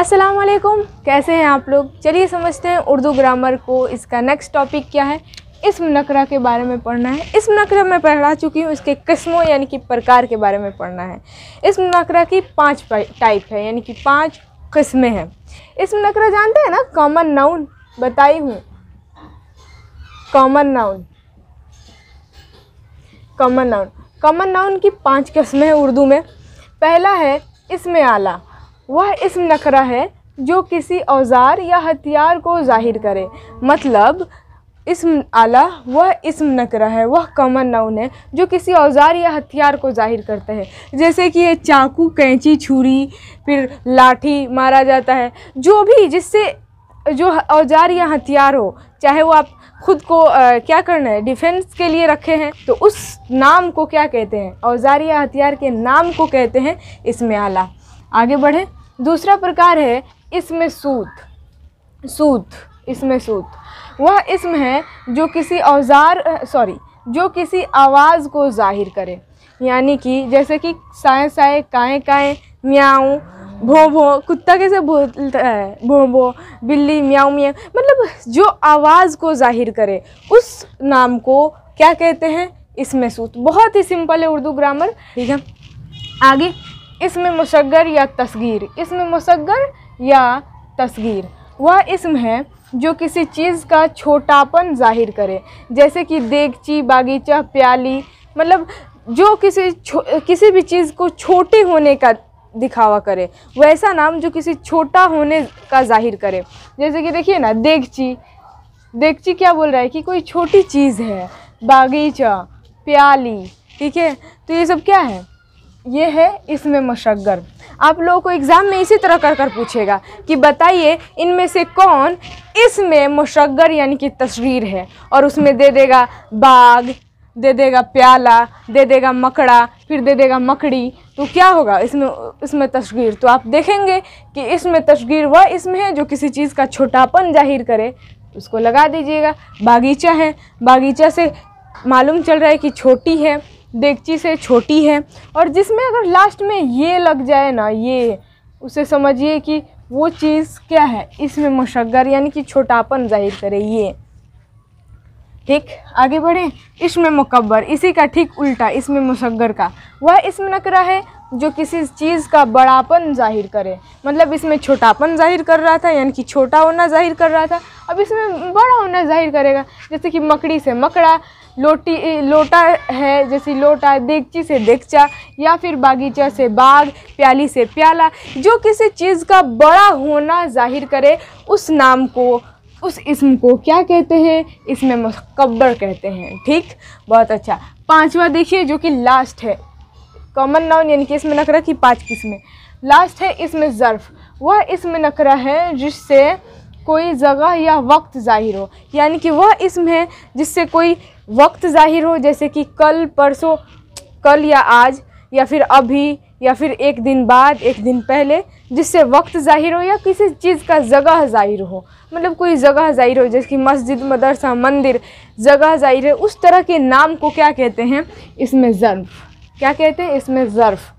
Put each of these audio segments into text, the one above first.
अस्सलाम वालेकुम कैसे हैं आप लोग चलिए समझते हैं उर्दू ग्रामर को इसका नेक्स्ट टॉपिक क्या है इस नकरा के बारे में पढ़ना है इस नकरा मैं पढ़ा चुकी हूँ इसके किस्मों यानी कि प्रकार के बारे में पढ़ना है इस नकरा की पांच टाइप है यानी कि पांच किस्में हैं इस नकरा जानते हैं ना कॉमन नाउन बताई हूँ common noun common noun common noun की पाँच किस्में हैं उर्दू में पहला है इसमें आला वह इसम नकरा है जो किसी औजार या हथियार को जाहिर करे मतलब इसम आला वह इसम नकरा है वह कमन नाउन है जो किसी औजार या हथियार को जाहिर करता है जैसे कि ये चाकू कैंची छुरी फिर लाठी मारा जाता है जो भी जिससे जो औजार या हथियार हो चाहे वो आप खुद को आ, क्या करना है डिफेंस के लिए रखे हैं तो उस नाम को क्या कहते हैं औजार या हथियार के नाम को कहते हैं इसमें आला आगे बढ़ें दूसरा प्रकार है इसमें सूत सूत इसमें सूत वह इसम है जो किसी औजार सॉरी जो किसी आवाज़ को जाहिर करे यानी कि जैसे कि साए साए काए काए म्याऊँ भों भों कुत्ता कैसे बोलता है भो भों बिल्ली म्याऊ म्या मतलब जो आवाज़ को जाहिर करे उस नाम को क्या कहते हैं इसमें सूत बहुत ही सिंपल है उर्दू ग्रामर ठीक है आगे इसमें मुशगर या तस्गीर इसमें मुशगर या तस्गीर वह इसम है जो किसी चीज़ का छोटापन जाहिर करे जैसे कि देगची बागीचा प्याली मतलब जो किसी किसी भी चीज़ को छोटे होने का दिखावा करे वैसा नाम जो किसी छोटा होने का जाहिर करे जैसे कि देखिए ना देगची देगची क्या बोल रहा है कि कोई छोटी चीज़ है बागीचा प्याली ठीक है तो ये सब क्या है ये है इसमें मशक्कर आप लोगों को एग्ज़ाम में इसी तरह कर कर पूछेगा कि बताइए इनमें से कौन इसमें मशक्कर यानी कि तस्वीर है और उसमें दे देगा बाग दे देगा प्याला दे देगा मकड़ा फिर दे देगा मकड़ी तो क्या होगा इसमें इसमें तस्वीर तो आप देखेंगे कि इसमें तस्वीर वह इसमें है जो किसी चीज़ का छोटापन जाहिर करे उसको लगा दीजिएगा बागीचा है बागीचा से मालूम चल रहा है कि छोटी है डेगची से छोटी है और जिसमें अगर लास्ट में ये लग जाए ना ये उसे समझिए कि वो चीज़ क्या है इसमें मुशगर यानी कि छोटापन जाहिर करे ये ठीक आगे बढ़े इसमें मुकबर इसी का ठीक उल्टा इसमें मुसगर का वह इसम नकरा है जो किसी चीज़ का बड़ापन जाहिर करे मतलब इसमें छोटापन जाहिर कर रहा था यानी कि छोटा होना जाहिर कर रहा था अब इसमें बड़ा होना जाहिर करेगा जैसे कि मकड़ी से मकड़ा लोटी लोटा है जैसे लोटा देगची से देगचा या फिर बागीचा से बाग प्याली से प्याला जो किसी चीज़ का बड़ा होना जाहिर करे उस नाम को उस इसम को क्या कहते हैं इसमें मुकबर कहते हैं ठीक बहुत अच्छा पांचवा देखिए जो कि लास्ट है कॉमन नाउन यानी कि इसमें नकरा की पाँच किस्में लास्ट है इसमें ज़र्फ़ वह इसमें नकरा है जिससे कोई जगह या वक्त ज़ाहिर हो यानी कि वह इसम है जिससे कोई वक्त ज़ाहिर हो जैसे कि कल परसों कल या आज या फिर अभी या फिर एक दिन बाद एक दिन पहले जिससे वक्त ज़ाहिर हो या किसी चीज़ का जगह ज़ाहिर हो मतलब कोई जगह ज़ाहिर हो जैसे कि मस्जिद मदरसा मंदिर जगह ज़ाहिर है उस तरह के नाम को क्या कहते हैं इसमें ज़र्फ़ क्या कहते हैं इसमें ज़र्फ़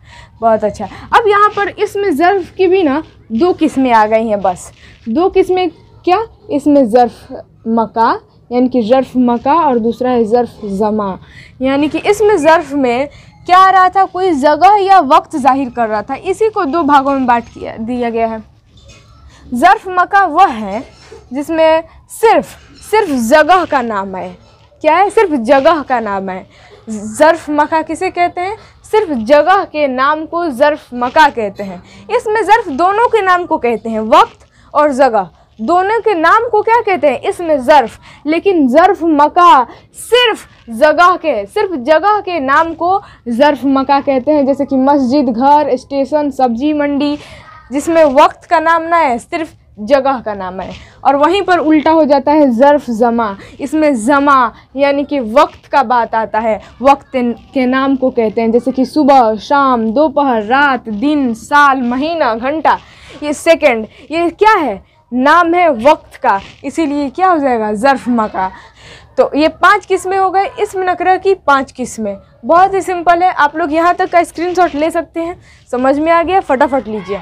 बहुत अच्छा अब यहाँ पर इसमें ज़र्फ़ की भी ना दो किस्में आ गई हैं बस दो किस्में क्या इसमें ज़र्फ़ मका यानी कि ज़र्फ़ मका और दूसरा है ज़र्फ़ ज़मा यानी कि इसमें ज़र्फ़ में क्या आ रहा था कोई जगह या वक्त जाहिर कर रहा था इसी को दो भागों में बांट किया दिया गया है ज़र्फ मका वह है जिसमें सिर्फ सिर्फ जगह का नाम है क्या है सिर्फ जगह का नाम है ज़र्फ मका किसे कहते हैं सिर्फ जगह के नाम को ज़र्फ मका कहते हैं इसमें ज़र्फ दोनों के नाम को कहते हैं वक्त और जगह दोनों के नाम को क्या कहते हैं इसमें ज़र्फ लेकिन ज़र्फ मका सिर्फ जगह के सिर्फ जगह के नाम को ज़र्फ मका कहते हैं जैसे कि मस्जिद घर स्टेशन सब्जी मंडी जिसमें वक्त का नाम ना है सिर्फ जगह का नाम है और वहीं पर उल्टा हो जाता है ज़र्फ़ ज़मा इसमें ज़मा यानी कि वक्त का बात आता है वक्त के नाम को कहते हैं जैसे कि सुबह शाम दोपहर रात दिन साल महीना घंटा ये सेकंड ये क्या है नाम है वक्त का इसीलिए क्या हो जाएगा ज़र्फ मका तो ये पांच किस्में हो गए इसम नकरा की पांच किस्में बहुत ही सिंपल है आप लोग यहाँ तक का स्क्रीनशॉट ले सकते हैं समझ में आ गया फटाफट लीजिए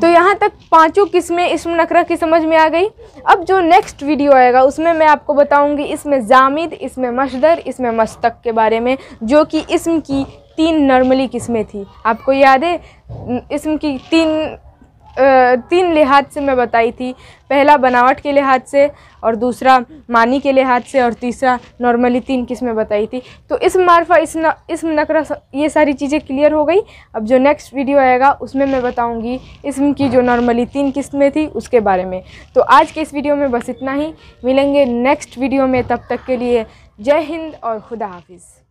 तो यहाँ तक पांचों किस्में इसम नकरा की समझ में आ गई अब जो नेक्स्ट वीडियो आएगा उसमें मैं आपको बताऊँगी इसमें जामिद इसमें मशदर इसमें मस्तक के बारे में जो कि इसम की तीन नॉर्मली किस्में थी आपको याद है इसम की तीन तीन लिहाज से मैं बताई थी पहला बनावट के लिहाज से और दूसरा मानी के लिहाज से और तीसरा नॉर्मली तीन किस्में बताई थी तो इस मार्फा इस न इस नकरा ये सारी चीज़ें क्लियर हो गई अब जो नेक्स्ट वीडियो आएगा उसमें मैं बताऊंगी इसम की जो नॉर्मली तीन किस्में थी उसके बारे में तो आज के इस वीडियो में बस इतना ही मिलेंगे नेक्स्ट वीडियो में तब तक के लिए जय हिंद और खुदा हाफिज़